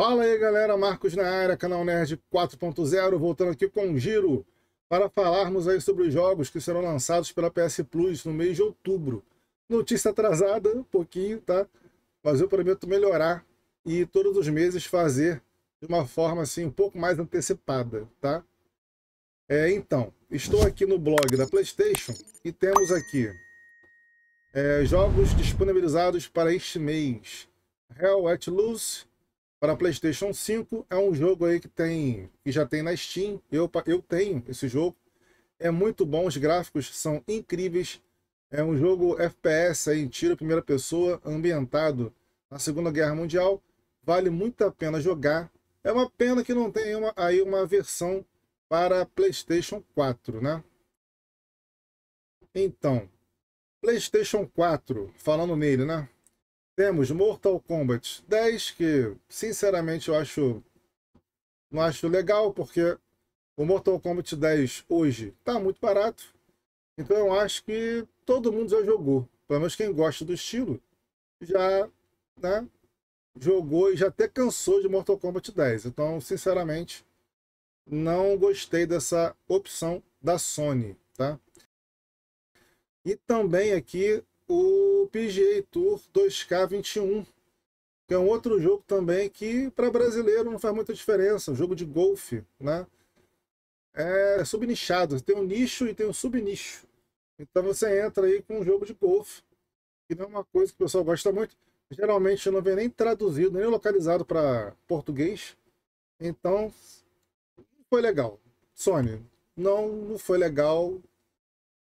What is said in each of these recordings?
Fala aí galera, Marcos na área, canal Nerd 4.0, voltando aqui com um giro para falarmos aí sobre os jogos que serão lançados pela PS Plus no mês de outubro. Notícia atrasada, um pouquinho, tá? Mas eu prometo melhorar e todos os meses fazer de uma forma assim um pouco mais antecipada, tá? É, então, estou aqui no blog da PlayStation e temos aqui é, jogos disponibilizados para este mês. Hell at Loose para PlayStation 5. É um jogo aí que tem que já tem na Steam. Eu, eu tenho esse jogo. É muito bom, os gráficos são incríveis. É um jogo FPS aí, tiro primeira pessoa, ambientado na Segunda Guerra Mundial. Vale muito a pena jogar. É uma pena que não tem uma, aí uma versão para PlayStation 4, né? Então, PlayStation 4, falando nele, né? Temos Mortal Kombat 10, que sinceramente eu acho. Não acho legal, porque o Mortal Kombat 10 hoje está muito barato. Então eu acho que todo mundo já jogou. Pelo menos quem gosta do estilo já né, jogou e já até cansou de Mortal Kombat 10. Então, sinceramente, não gostei dessa opção da Sony. Tá? E também aqui o PGA Tour 2K21, que é um outro jogo também que para brasileiro não faz muita diferença, um jogo de golfe, né? É subnichado, tem um nicho e tem um subnicho. Então você entra aí com um jogo de golfe, que não é uma coisa que o pessoal gosta muito. Geralmente não vem nem traduzido, nem localizado para português. Então foi legal. Sony, não, não foi legal. Não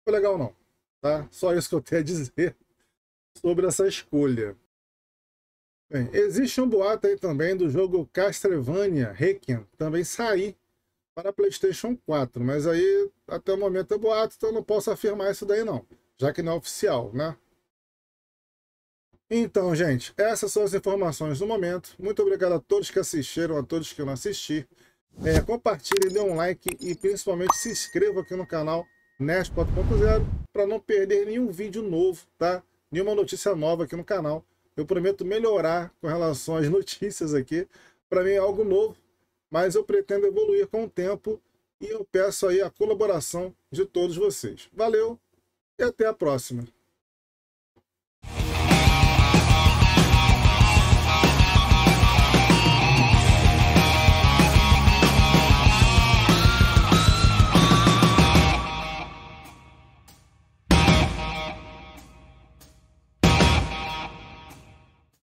foi legal não. Tá? Só isso que eu tenho a dizer sobre essa escolha. Bem, existe um boato aí também do jogo Castlevania Requiem também sair para PlayStation 4, mas aí até o momento é boato, então não posso afirmar isso daí não, já que não é oficial, né? Então, gente, essas são as informações do momento. Muito obrigado a todos que assistiram, a todos que não assistiram. É, compartilhe, dê um like e principalmente se inscreva aqui no canal NES 4.0 para não perder nenhum vídeo novo, tá? nenhuma notícia nova aqui no canal. Eu prometo melhorar com relação às notícias aqui. Para mim é algo novo, mas eu pretendo evoluir com o tempo e eu peço aí a colaboração de todos vocês. Valeu e até a próxima.